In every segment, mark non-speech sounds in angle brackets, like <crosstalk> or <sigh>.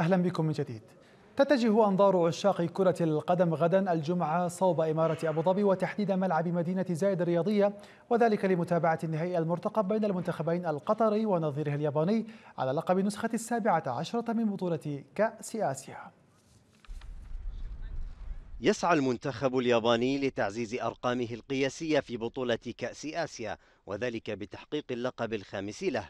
أهلا بكم من جديد تتجه أنظار عشاق كرة القدم غدا الجمعة صوب إمارة أبو ظبي وتحديد ملعب مدينة زايد الرياضية وذلك لمتابعة النهائي المرتقب بين المنتخبين القطري ونظيره الياباني على لقب النسخة السابعة عشرة من بطولة كأس آسيا يسعى المنتخب الياباني لتعزيز أرقامه القياسية في بطولة كأس آسيا وذلك بتحقيق اللقب الخامس له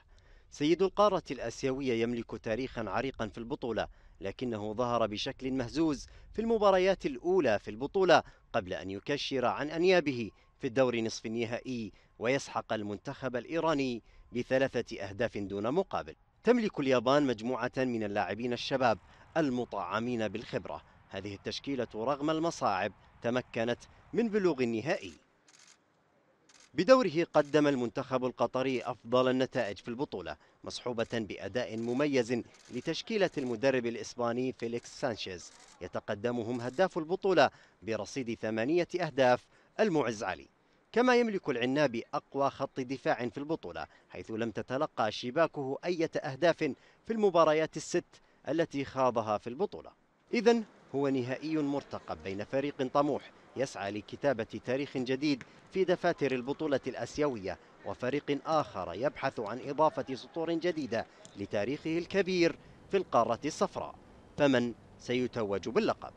سيد القارة الآسيوية يملك تاريخا عريقا في البطولة لكنه ظهر بشكل مهزوز في المباريات الأولى في البطولة قبل أن يكشر عن أنيابه في الدور نصف النهائي ويسحق المنتخب الإيراني بثلاثة أهداف دون مقابل تملك اليابان مجموعة من اللاعبين الشباب المطعمين بالخبرة هذه التشكيلة رغم المصاعب تمكنت من بلوغ النهائي بدوره قدم المنتخب القطري أفضل النتائج في البطولة مصحوبة بأداء مميز لتشكيلة المدرب الإسباني فيليكس سانشيز يتقدمهم هداف البطولة برصيد ثمانية أهداف المعز علي كما يملك العنابي أقوى خط دفاع في البطولة حيث لم تتلقى شباكه أي أهداف في المباريات الست التي خاضها في البطولة إذا هو نهائي مرتقب بين فريق طموح يسعى لكتابة تاريخ جديد في دفاتر البطولة الأسيوية وفريق آخر يبحث عن إضافة سطور جديدة لتاريخه الكبير في القارة الصفراء فمن سيتوج باللقب؟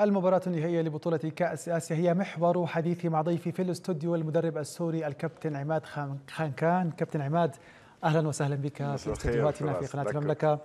المباراة النهائية لبطولة كأس آسيا هي محور حديثي مع ضيفي في الاستوديو المدرب السوري الكابتن عماد خانكان كابتن عماد أهلا وسهلا بك في استديوهاتنا في قناة المملكة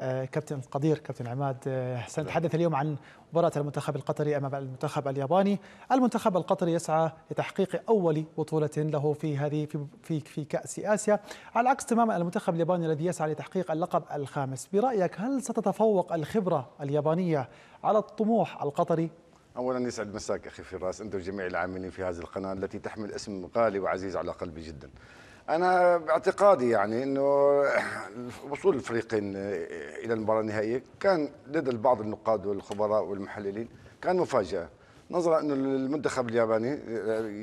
آه، كابتن قدير كابتن عماد آه، سنتحدث نعم. اليوم عن مباراة المنتخب القطري أمام المنتخب الياباني المنتخب القطري يسعى لتحقيق أول بطولة له في هذه في في, في كأس آسيا على العكس تماما المنتخب الياباني الذي يسعى لتحقيق اللقب الخامس برأيك هل ستتفوق الخبرة اليابانية على الطموح القطري اولا يسعد مساك اخي فراس انت وجميع العاملين في هذه القناه التي تحمل اسم غالي وعزيز على قلبي جدا. انا باعتقادي يعني انه وصول الفريقين الى المباراه النهائيه كان لدى البعض النقاد والخبراء والمحللين كان مفاجاه نظرا انه المنتخب الياباني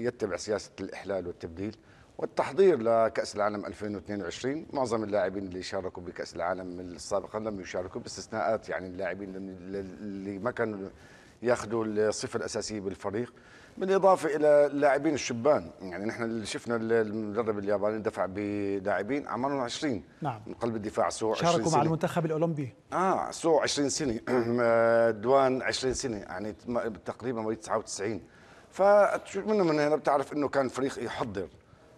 يتبع سياسه الاحلال والتبديل والتحضير لكاس العالم 2022 معظم اللاعبين اللي شاركوا بكاس العالم السابقه لم يشاركوا باستثناءات يعني اللاعبين اللي ما كانوا ياخذوا الصفه الاساسيه بالفريق بالاضافه الى اللاعبين الشبان يعني نحن اللي شفنا المدرب الياباني دفع بلاعبين اعمارهم 20 نعم من قلب الدفاع سو 20 شاركوا مع المنتخب الاولمبي اه سو 20 سنه <clears throat> آه، دوان 20 سنه يعني تقريبا مواليد 99 فشو منه من هنا بتعرف انه كان فريق يحضر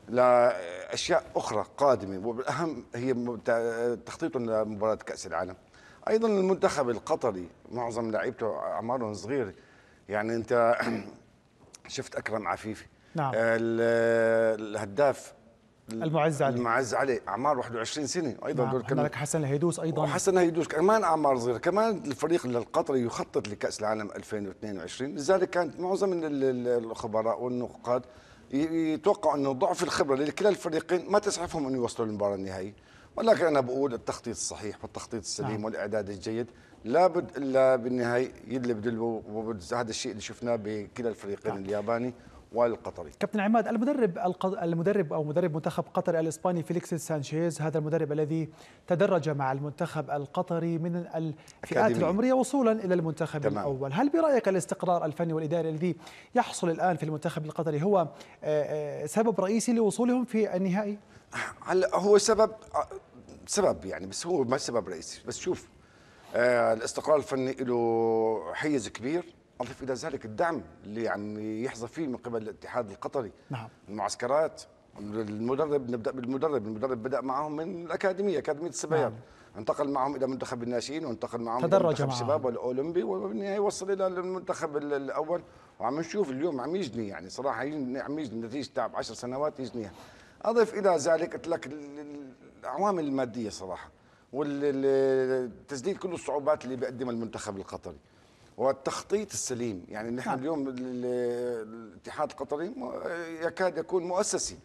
لاشياء اخرى قادمه والاهم هي تخطيطهم لمباراه كاس العالم ايضا المنتخب القطري معظم لعيبته اعمارهم صغيره يعني انت <clears throat> شفت اكرم عفيفي نعم آه، الهداف المعز علي المعز علي اعمار 21 سنه ايضا نعم. كمان لك حسن الهيدوس ايضا وحسن الهيدوس كمان اعمار صغيره كمان الفريق القطري يخطط لكاس العالم 2022 لذلك كانت معظم الخبراء والنقاد يتوقعوا انه ضعف الخبره لكلا الفريقين ما تسعفهم انه يوصلوا للمباراه النهائيه ولكن انا بقول التخطيط الصحيح والتخطيط السليم نعم. والاعداد الجيد لابد الا بالنهايه يدلب دلبه وبد هذا الشيء اللي شفناه بكلا الفريقين نعم. الياباني والقطري كابتن عماد المدرب المدرب او مدرب منتخب قطر الاسباني فيليكس سانشيز هذا المدرب الذي تدرج مع المنتخب القطري من الفئات أكاديمية. العمريه وصولا الى المنتخب تمام. الاول هل برايك الاستقرار الفني والاداري الذي يحصل الان في المنتخب القطري هو آه، آه، سبب رئيسي لوصولهم في النهائي هلا هو سبب آه، سبب يعني بس هو ما سبب رئيسي بس شوف آه، الاستقرار الفني له حيز كبير اضف الى ذلك الدعم اللي يعني يحظى فيه من قبل الاتحاد القطري نعم المعسكرات المدرب نبدا بالمدرب المدرب بدا معهم من الاكاديميه اكاديميه السبايا نعم. انتقل معهم الى منتخب الناشئين وانتقل معهم تدرج الى منتخب الشباب والاولمبي وبالنهايه وصل الى المنتخب الاول وعم نشوف اليوم عم يجني يعني صراحه عم يجني نتيجه تعب 10 سنوات يجنيها اضف الى ذلك قلت لك العوامل الماديه صراحه والتسديد كل الصعوبات اللي بيقدمها المنتخب القطري والتخطيط السليم يعني نحن نعم. اليوم الاتحاد القطري يكاد يكون مؤسسي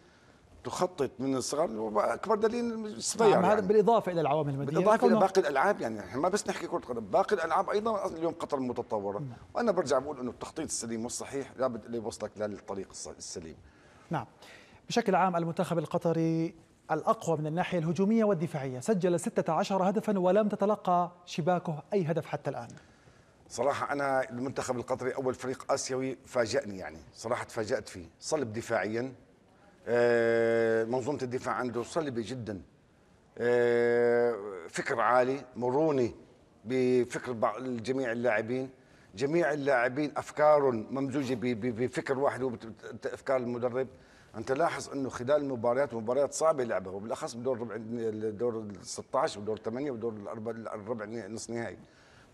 تخطط من الصغر واكبر دليل الصغير نعم يعني. بالاضافه الى العوامل الماديه بالاضافه الى باقي الالعاب يعني احنا ما بس نحكي كره قدم باقي الالعاب ايضا اليوم قطر متطوره نعم. وانا برجع بقول انه التخطيط السليم والصحيح لابد اللي يوصلك للطريق السليم نعم بشكل عام المنتخب القطري الأقوى من الناحية الهجومية والدفاعية سجل 16 هدفا ولم تتلقى شباكه أي هدف حتى الآن صراحة أنا المنتخب القطري أول فريق آسيوي فاجأني يعني صراحة تفاجأت فيه صلب دفاعيا آه، منظومة الدفاع عنده صلبة جدا آه، فكر عالي مرونة بفكر جميع اللاعبين جميع اللاعبين أفكار ممزوجة بفكر واحد هو أفكار المدرب انت لاحظ انه خلال المباريات مباريات صعبه لعبها وبالاخص بدور ربع الدور 16 ودور 8 ودور الربع نص نهائي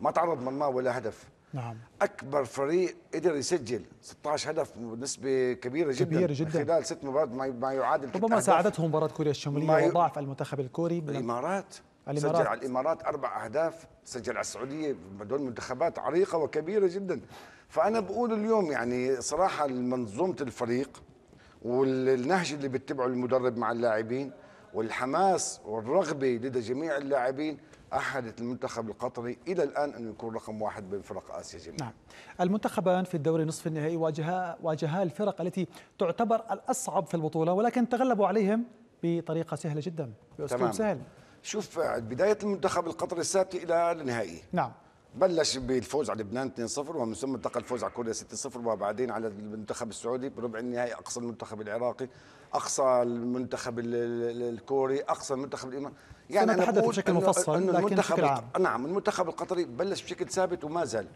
ما تعرض ما ولا هدف نعم اكبر فريق قدر يسجل 16 هدف بنسبه كبيره جدا كبيره جدا خلال ست مباريات ما يعادل ربما ساعدته مباراه كوريا الشماليه ي... وضعف المنتخب الكوري بالامارات الامارات سجل على الامارات اربع اهداف سجل على السعوديه هدول منتخبات عريقه وكبيره جدا فانا بقول اليوم يعني صراحه منظومه الفريق والنهج اللي بيتبعه المدرب مع اللاعبين والحماس والرغبه لدى جميع اللاعبين احدت المنتخب القطري الى الان انه يكون رقم واحد بين فرق اسيا جميعا. نعم. المنتخبان في الدوري نصف النهائي واجها واجها الفرق التي تعتبر الاصعب في البطوله ولكن تغلبوا عليهم بطريقه سهله جدا باسلوب سهل. شوف آه، بدايه المنتخب القطري السابق الى النهائي. نعم. بلش بالفوز على لبنان 2-0 ومن ثم انتقل الفوز على كوريا 6-0 وبعدين على المنتخب السعودي بربع النهائي اقصى المنتخب العراقي اقصى المنتخب الكوري اقصى المنتخب الاماراتي يعني سنتحدث بشكل مفصل إنه لكن المنتخب بشكل عام نعم المنتخب القطري بلش بشكل ثابت وما زال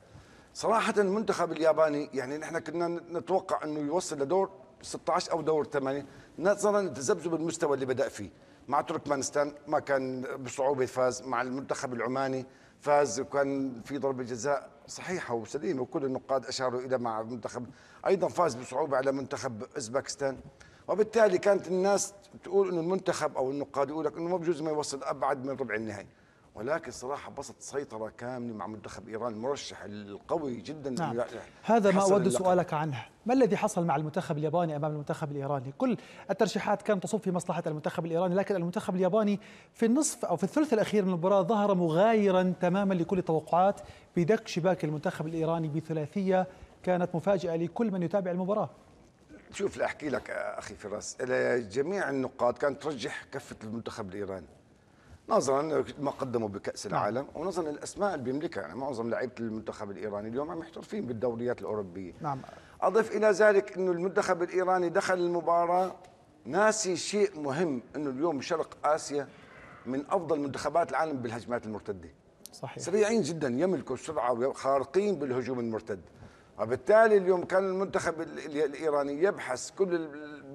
صراحة المنتخب الياباني يعني نحن كنا نتوقع انه يوصل لدور 16 او دور 8 نظرا لتذبذب المستوى اللي بدا فيه مع تركمانستان ما كان بصعوبة فاز مع المنتخب العماني فاز وكان في ضربه جزاء صحيحه وسليمه وكل النقاد اشاروا الى مع منتخب ايضا فاز بصعوبه على منتخب اوزباكستان وبالتالي كانت الناس تقول انه المنتخب او النقاد يقول لك انه ما بجوز ما يوصل ابعد من ربع النهائي ولكن صراحة بسط سيطرة كاملة مع منتخب إيران المرشح القوي جدا نعم. هذا ما أود سؤالك عنه ما الذي حصل مع المنتخب الياباني أمام المنتخب الإيراني كل الترشيحات كانت تصب في مصلحة المنتخب الإيراني لكن المنتخب الياباني في النصف أو في الثلث الأخير من المباراة ظهر مغايرا تماما لكل التوقعات بدك شباك المنتخب الإيراني بثلاثية كانت مفاجأة لكل من يتابع المباراة شوف لا أحكي لك أخي فراس جميع النقاط كانت ترجح كفة المنتخب الإيراني نظرا ما قدموا بكاس نعم. العالم نعم. ونظرا للاسماء اللي بيملكها يعني معظم لعيبه المنتخب الايراني اليوم عم يحترفين بالدوريات الاوروبيه نعم اضف الى ذلك انه المنتخب الايراني دخل المباراه ناسي شيء مهم انه اليوم شرق اسيا من افضل منتخبات العالم بالهجمات المرتده صحيح سريعين جدا يملكوا السرعه وخارقين بالهجوم المرتد وبالتالي اليوم كان المنتخب الايراني يبحث كل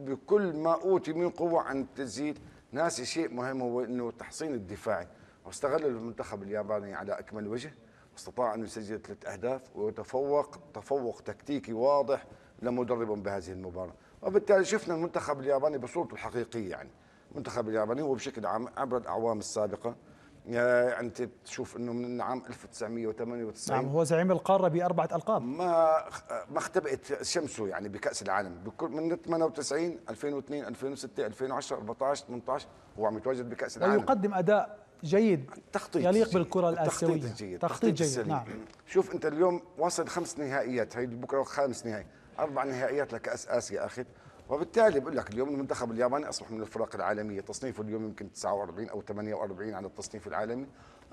بكل ما اوتي من قوه عن تسجيل ناسي شيء مهم هو انه التحصين الدفاعي واستغل المنتخب الياباني على اكمل وجه واستطاع ان يسجل ثلاث اهداف ويتفوق تفوق تكتيكي واضح لمدرب بهذه المباراه وبالتالي شفنا المنتخب الياباني بصورته الحقيقيه يعني المنتخب الياباني هو بشكل عام عبر الاعوام السابقه يعني انت تشوف انه من عام 1998 نعم هو زعيم القاره باربعه القاب ما ما اختبئت شمسه يعني بكاس العالم بكل من 98 2002 2006 2010 14 18 هو عم يتواجد بكاس العالم ويقدم اداء جيد تخطيط يليق جيد. بالكره الاسيويه تخطيط جيد تخطيط جيد السليم. نعم شوف انت اليوم واصل خمس نهائيات هي بكره خامس نهائي اربع نهائيات لكاس اسيا اخذ وبالتالي بقول لك اليوم المنتخب الياباني اصبح من الفرق العالميه تصنيفه اليوم يمكن 49 او 48 على التصنيف العالمي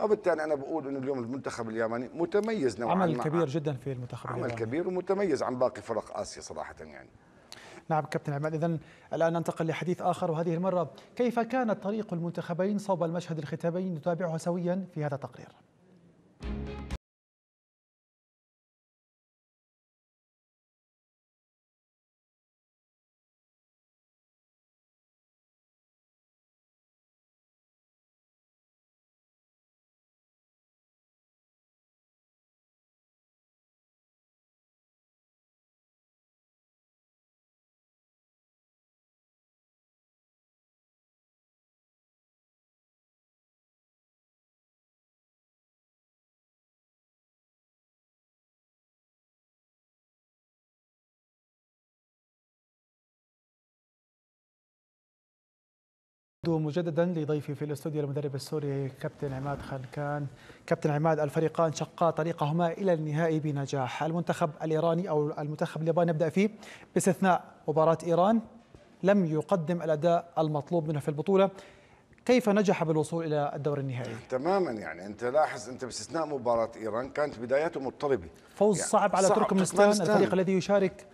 وبالتالي انا بقول انه اليوم المنتخب الياباني متميز نوعا ما عمل كبير جدا في المنتخب عمل الياباني عمل كبير ومتميز عن باقي فرق اسيا صراحه يعني نعم كابتن عماد اذا الان ننتقل لحديث اخر وهذه المره كيف كان طريق المنتخبين صوب المشهد الختامي نتابعه سويا في هذا التقرير مجددا لضيفي في الاستوديو المدرب السوري كابتن عماد خلكان كابتن عماد الفريقان شقا طريقهما الى النهائي بنجاح المنتخب الايراني او المنتخب الياباني نبدا فيه باستثناء مباراه ايران لم يقدم الاداء المطلوب منه في البطوله كيف نجح بالوصول الى الدور النهائي؟ تماما يعني انت لاحظ انت باستثناء مباراه ايران كانت بداياته مضطربه فوز يعني صعب على تركمانستان الفريق الذي يشارك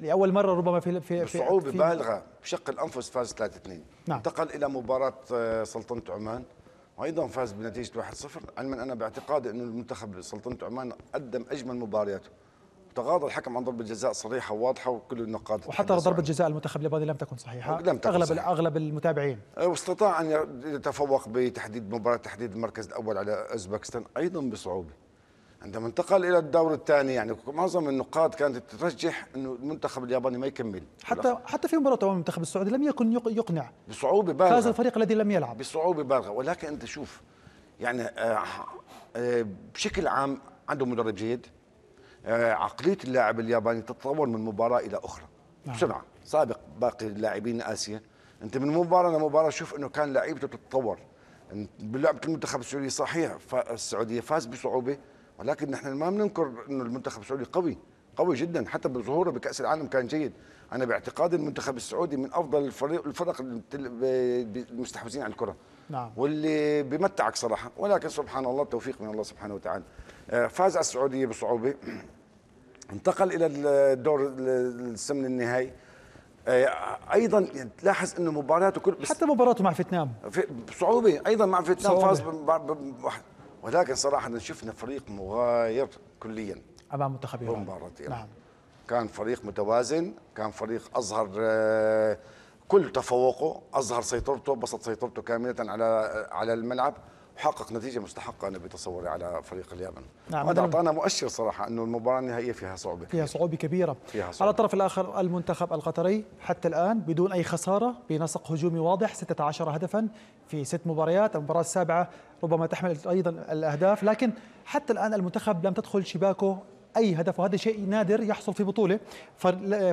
لاول مره ربما في في بصعوبه بالغه بشق الانفس فاز 3 2 نعم. انتقل الى مباراه آه، سلطنه عمان وايضا فاز بنتيجه 1-0 علما انا باعتقادي انه المنتخب سلطنه عمان قدم اجمل مبارياته تغاضى الحكم عن ضربه جزاء صريحه وواضحه وكل النقاط وحتى ضربه جزاء المنتخب الياباني لم تكن صحيحه لم تكن اغلب صحيحة. اغلب المتابعين آه، واستطاع ان يتفوق بتحديد مباراه تحديد المركز الاول على اوزبكستان ايضا بصعوبه عندما انتقل الى الدور الثاني يعني معظم النقاد كانت ترجح انه المنتخب الياباني ما يكمل حتى حتى في مباراه امام المنتخب السعودي لم يكن يقنع بصعوبه بالغه فاز الفريق الذي لم يلعب بصعوبه بالغه ولكن انت شوف يعني آه آه بشكل عام عنده مدرب جيد آه عقليه اللاعب الياباني تتطور من مباراه الى اخرى نعم. بسرعه سابق باقي اللاعبين اسيا انت من مباراه لمباراه شوف انه كان لعيبته تتطور بلعبه المنتخب السعودي صحيح السعوديه فاز بصعوبه ولكن نحن ما بننكر انه المنتخب السعودي قوي قوي جدا حتى بظهوره بكاس العالم كان جيد انا باعتقادي المنتخب السعودي من افضل الفريق الفرق المستحوذين على الكره نعم واللي بمتعك صراحه ولكن سبحان الله التوفيق من الله سبحانه وتعالى آه، فاز على السعوديه بصعوبه <clears throat> انتقل الى الدور السمن النهائي آه، ايضا تلاحظ انه مباراته كل حتى مباراته مع فيتنام في بصعوبه ايضا مع فيتنام صعوبة. فاز ولكن صراحه شفنا فريق مغاير كليا امام منتخب ايران نعم كان فريق متوازن كان فريق اظهر آه، كل تفوقه اظهر سيطرته بسط سيطرته كامله على آه، على الملعب حقق نتيجه مستحقه انا بتصوري على فريق اليمن نعم هذا اعطانا مؤشر صراحه انه المباراه النهائيه فيها صعوبه فيها صعوبه كبيره فيها صعوبة. على الطرف الاخر المنتخب القطري حتى الان بدون اي خساره بنسق هجومي واضح 16 هدفا في ست مباريات المباراه السابعه ربما تحمل ايضا الاهداف لكن حتى الان المنتخب لم تدخل شباكه اي هدف وهذا شيء نادر يحصل في بطوله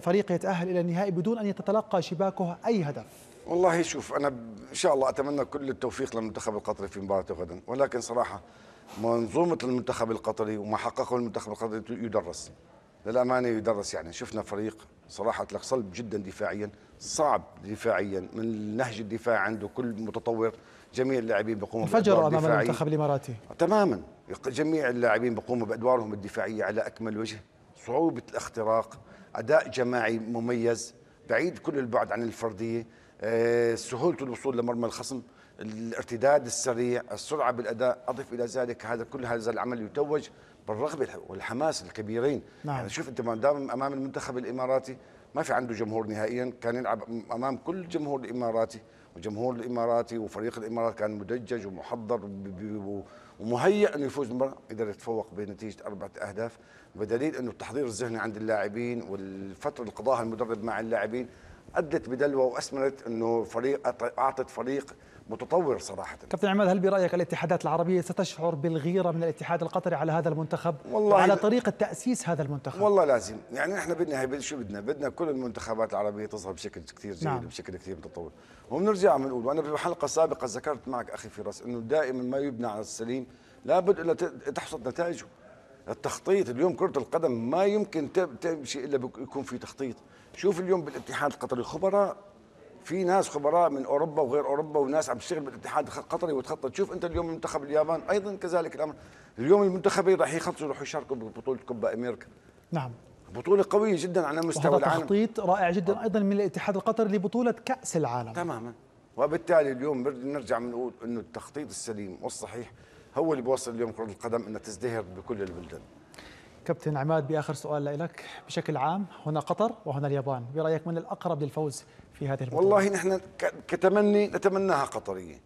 فريق يتاهل الى النهائي بدون ان يتلقى شباكه اي هدف والله شوف انا ان شاء الله اتمنى كل التوفيق للمنتخب القطري في مباراه غدا ولكن صراحه منظومه المنتخب القطري وما حققه المنتخب القطري يدرس للامانه يدرس يعني شفنا فريق صراحه صلب جدا دفاعيا صعب دفاعيا من النهج الدفاع عنده كل متطور جميع اللاعبين بيقوموا انفجروا امام المنتخب الاماراتي تماما جميع اللاعبين بيقوموا بادوارهم الدفاعيه على اكمل وجه صعوبه الاختراق اداء جماعي مميز بعيد كل البعد عن الفرديه آه، سهوله الوصول لمرمى الخصم الارتداد السريع السرعه بالاداء اضف الى ذلك هذا كل هذا العمل يتوج بالرغبه والحماس الكبيرين نعم. يعني شوف انت ما دام امام المنتخب الاماراتي ما في عنده جمهور نهائيا كان يلعب امام كل الجمهور الاماراتي وجمهور الاماراتي وفريق الامارات كان مدجج ومحضر ومهيئ انه يفوز المباراه قدر يتفوق بنتيجه اربعه اهداف بدليل انه التحضير الذهني عند اللاعبين والفتره اللي قضاها المدرب مع اللاعبين ادت بدلوه واسمنت انه فريق اعطت فريق متطور صراحه كابتن عماد هل برايك الاتحادات العربيه ستشعر بالغيره من الاتحاد القطري على هذا المنتخب والله وعلى طريقه تاسيس هذا المنتخب والله لازم يعني نحن بالنهايه شو بدنا بدنا كل المنتخبات العربيه تظهر بشكل كثير جيد نعم. بشكل كثير متطور وبنرجع بنقول وانا بحلقه سابقه ذكرت معك اخي فراس انه دائما ما يبنى على السليم لابد ان تحصد نتائجه التخطيط اليوم كرة القدم ما يمكن تمشي إلا يكون في تخطيط شوف اليوم بالاتحاد القطري خبراء في ناس خبراء من أوروبا وغير أوروبا وناس عم تشتغل بالاتحاد القطري وتخطط شوف أنت اليوم منتخب اليابان أيضا كذلك الأمر اليوم المنتخبين راح يخلصوا يروحوا يشاركوا ببطولة كوبا أمريكا نعم بطولة قوية جدا على مستوى العالم تخطيط رائع جدا أيضا من الاتحاد القطري لبطولة كأس العالم تماما وبالتالي اليوم نرجع بنقول انه التخطيط السليم والصحيح هو اللي بوصل اليوم كره القدم انها تزدهر بكل البلدان كابتن عماد باخر سؤال لك بشكل عام هنا قطر وهنا اليابان برايك من الاقرب للفوز في هذه البطوله والله نحن كتمني نتمناها قطريه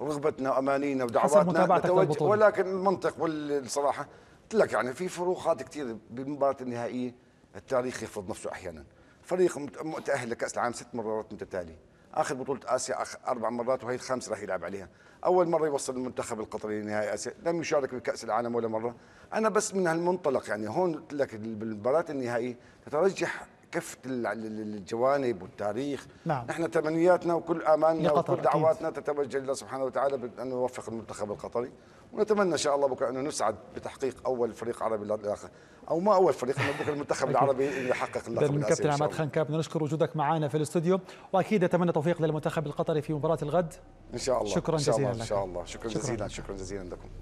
رغبتنا وامانينا ودعواتنا نتوجه ولكن المنطق والصراحه قلت لك يعني في فروقات كثير بالمباراه النهائيه التاريخ يفرض نفسه احيانا فريق متاهل لكاس العالم ست مرات متتاليه اخر بطوله اسيا اربع مرات وهي الخامس راح يلعب عليها اول مره يوصل المنتخب القطري لنهائي اسيا لم يشارك بكاس العالم ولا مره انا بس من هالمنطلق يعني هون قلت لك بالمباراه النهائيه تترجح كفه الجوانب والتاريخ نعم. نحن تمنياتنا وكل اماننا وكل دعواتنا تتوجه لله سبحانه وتعالى بان يوفق المنتخب القطري ونتمنى ان شاء الله بكره انه نسعد بتحقيق اول فريق عربي للاخر او ما اول فريق انه بكره المنتخب العربي يحقق اللقب من كابتن عماد خان كاب نشكر وجودك معنا في الاستوديو واكيد اتمنى توفيق للمنتخب القطري في مباراه الغد ان شاء الله شكرا إن شاء الله جزيلا لك ان شاء الله شكرا جزيلا شكرا جزيلا لكم